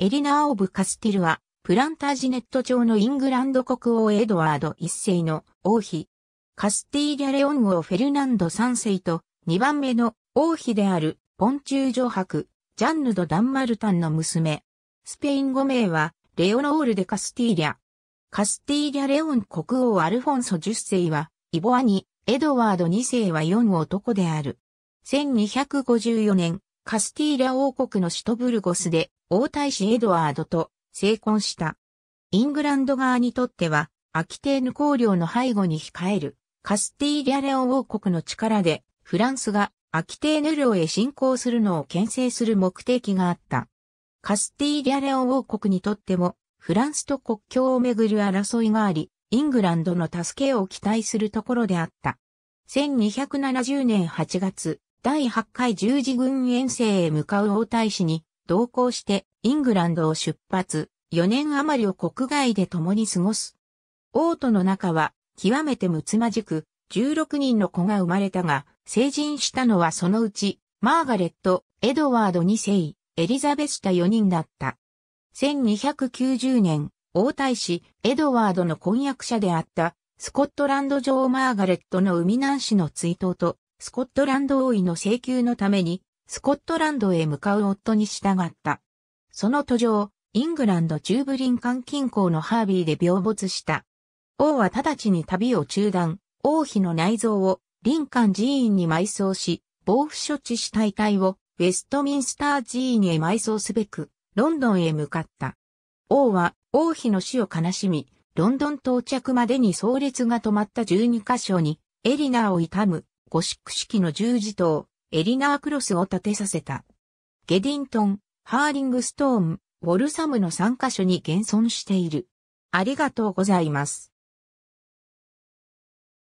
エリナー・オブ・カスティルは、プランタージネット朝のイングランド国王エドワード一世の王妃。カスティーリャ・レオン王フェルナンド三世と、2番目の王妃である、ポンチュージハク、ジャンヌ・ド・ダンマルタンの娘。スペイン語名は、レオノール・デ・カスティーリャ。カスティーリャ・レオン国王アルフォンソ10世は、イボアニ、エドワード2世は4男である。1254年、カスティーリャ王国の首都ブルゴスで、王太子エドワードと成婚した。イングランド側にとっては、アキテーヌ公領の背後に控える、カスティーリャレオ王国の力で、フランスがアキテーヌ領へ侵攻するのを牽制する目的があった。カスティーリャレオ王国にとっても、フランスと国境をめぐる争いがあり、イングランドの助けを期待するところであった。1270年8月、第8回十字軍遠征へ向かう王太子に、同行してイングランドを出発、4年余りを国外で共に過ごす。王都の中は極めて睦まじく、16人の子が生まれたが、成人したのはそのうち、マーガレット、エドワード2世、エリザベスタ4人だった。1290年、王太子、エドワードの婚約者であった、スコットランド女王マーガレットの海南市の追悼と、スコットランド王位の請求のために、スコットランドへ向かう夫に従った。その途上、イングランド中部林間近郊のハービーで病没した。王は直ちに旅を中断、王妃の内臓を林間寺院に埋葬し、防腐処置した遺体をウェストミンスター寺院へ埋葬すべく、ロンドンへ向かった。王は王妃の死を悲しみ、ロンドン到着までに葬列が止まった12カ所に、エリナーを悼む、ゴシック式の十字塔、エリナークロスを建てさせた。ゲディントン、ハーリングストーン、ウォルサムの3カ所に現存している。ありがとうございます。